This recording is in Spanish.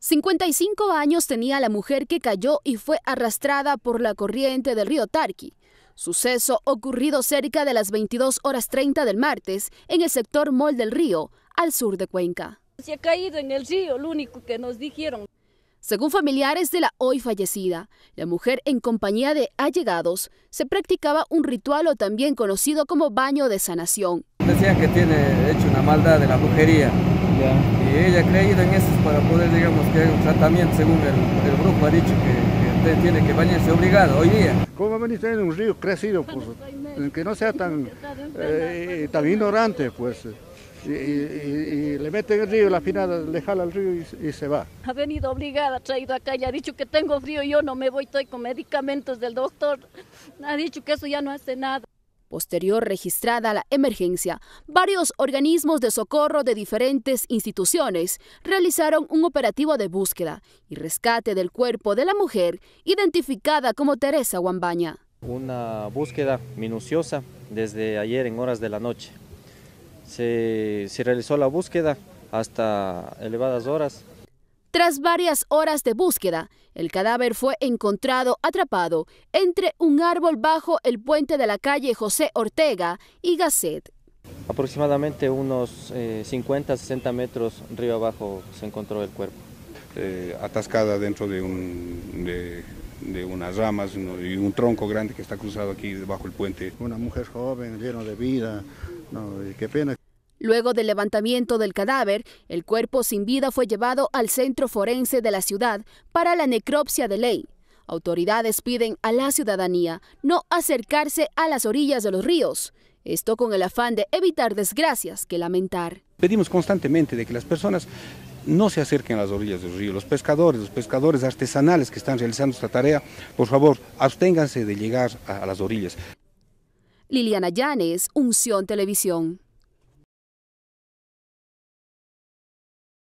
55 años tenía la mujer que cayó y fue arrastrada por la corriente del río Tarqui. Suceso ocurrido cerca de las 22 horas 30 del martes en el sector Mol del Río, al sur de Cuenca. Se ha caído en el río, lo único que nos dijeron. Según familiares de la hoy fallecida, la mujer en compañía de allegados se practicaba un ritual o también conocido como baño de sanación. Decían que tiene hecho una maldad de la brujería y ella ha creído en eso para poder, digamos, que hay un tratamiento, según el, grupo ha dicho que, tiene que bañarse obligado hoy día. ¿Cómo venir en un río crecido, pues, que no sea tan, eh, tan ignorante, pues? Y, le meten el río, la final le jala el río y, se va. Ha venido obligada, ha traído acá y ha dicho que tengo frío, yo no me voy, estoy con medicamentos del doctor. Ha dicho que eso ya no hace nada. Posterior registrada la emergencia, varios organismos de socorro de diferentes instituciones realizaron un operativo de búsqueda y rescate del cuerpo de la mujer identificada como Teresa Guambaña. Una búsqueda minuciosa desde ayer en horas de la noche. Se, se realizó la búsqueda hasta elevadas horas. Tras varias horas de búsqueda, el cadáver fue encontrado atrapado entre un árbol bajo el puente de la calle José Ortega y Gasset. Aproximadamente unos 50, eh, 60 metros río abajo se encontró el cuerpo. Eh, atascada dentro de, unas ramas y un tronco grande que está cruzado aquí debajo el puente. Una mujer joven, llena de vida, qué pena Luego del levantamiento del cadáver, el cuerpo sin vida fue llevado al centro forense de la ciudad para la necropsia de ley. Autoridades piden a la ciudadanía no acercarse a las orillas de los ríos, esto con el afán de evitar desgracias que lamentar. Pedimos constantemente de que las personas no se acerquen a las orillas del río. Los pescadores, los pescadores artesanales que están realizando esta tarea, por favor, absténganse de llegar a, las orillas. Liliana Llanes, Unción Televisión.